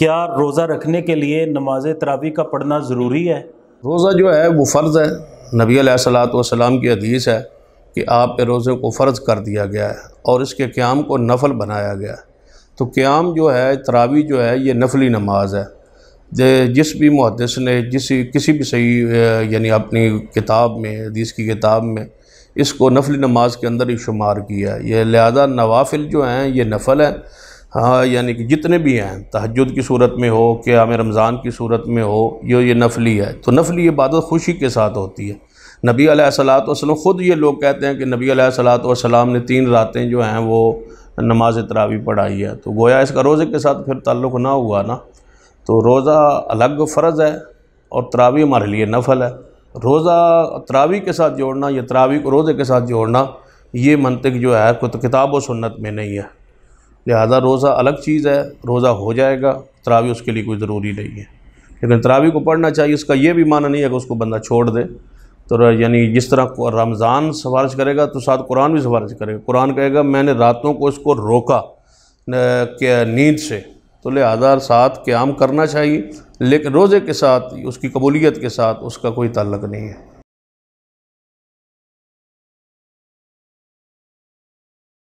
क्या रोज़ा रखने के लिए नमाज तरावी का पढ़ना ज़रूरी है रोज़ा जो है वो फ़र्ज़ है नबी सलात की हदीस है कि आप रोज़े को फ़र्ज़ कर दिया गया है और इसके क़्याम को नफल बनाया गया है तो क़्याम जो है तरावी जो है ये नफली नमाज है जिस भी मुहदस ने जिस किसी भी सही यानी अपनी किताब में हदीस की किताब में इसको नफली नमाज के अंदर ही शुमार किया है ये लिहाजा नवाफिल जो हैं ये नफल है हाँ यानी कि जितने भी हैं तहजद की सूरत में हो हमें रमज़ान की सूरत में हो यो ये नफली है तो नफली इबादत खुशी के साथ होती है नबी सलात वसलम ख़ुद ये लोग कहते हैं कि नबी सलात वसलाम ने तीन रातें जो हैं वो नमाज तरावी पढ़ाई है तो गोया इसका रोज़े के साथ फिर ताल्लुक़ ना हुआ ना तो रोज़ा अलग फ़र्ज़ है और तरावी हमारे लिए नफल है रोज़ा तरावी के साथ जोड़ना या तरावी को रोज़े के साथ जोड़ना ये मनतिक जो है कुछ किताब व सुन्नत में नहीं है लिहाजा रोज़ा अलग चीज़ है रोज़ा हो जाएगा तरावी उसके लिए कोई ज़रूरी नहीं है लेकिन तरावी को पढ़ना चाहिए इसका ये भी माना नहीं है कि उसको बंदा छोड़ दे तो यानी जिस तरह रमज़ान सिफारिश करेगा तो साथ कुरान भी सिफारिश करेगा कुरान कहेगा मैंने रातों को इसको रोका नींद से तो लिहाजा साथ क्याम करना चाहिए लेकिन रोज़े के साथ उसकी कबूलियत के साथ उसका कोई ताल्लक नहीं है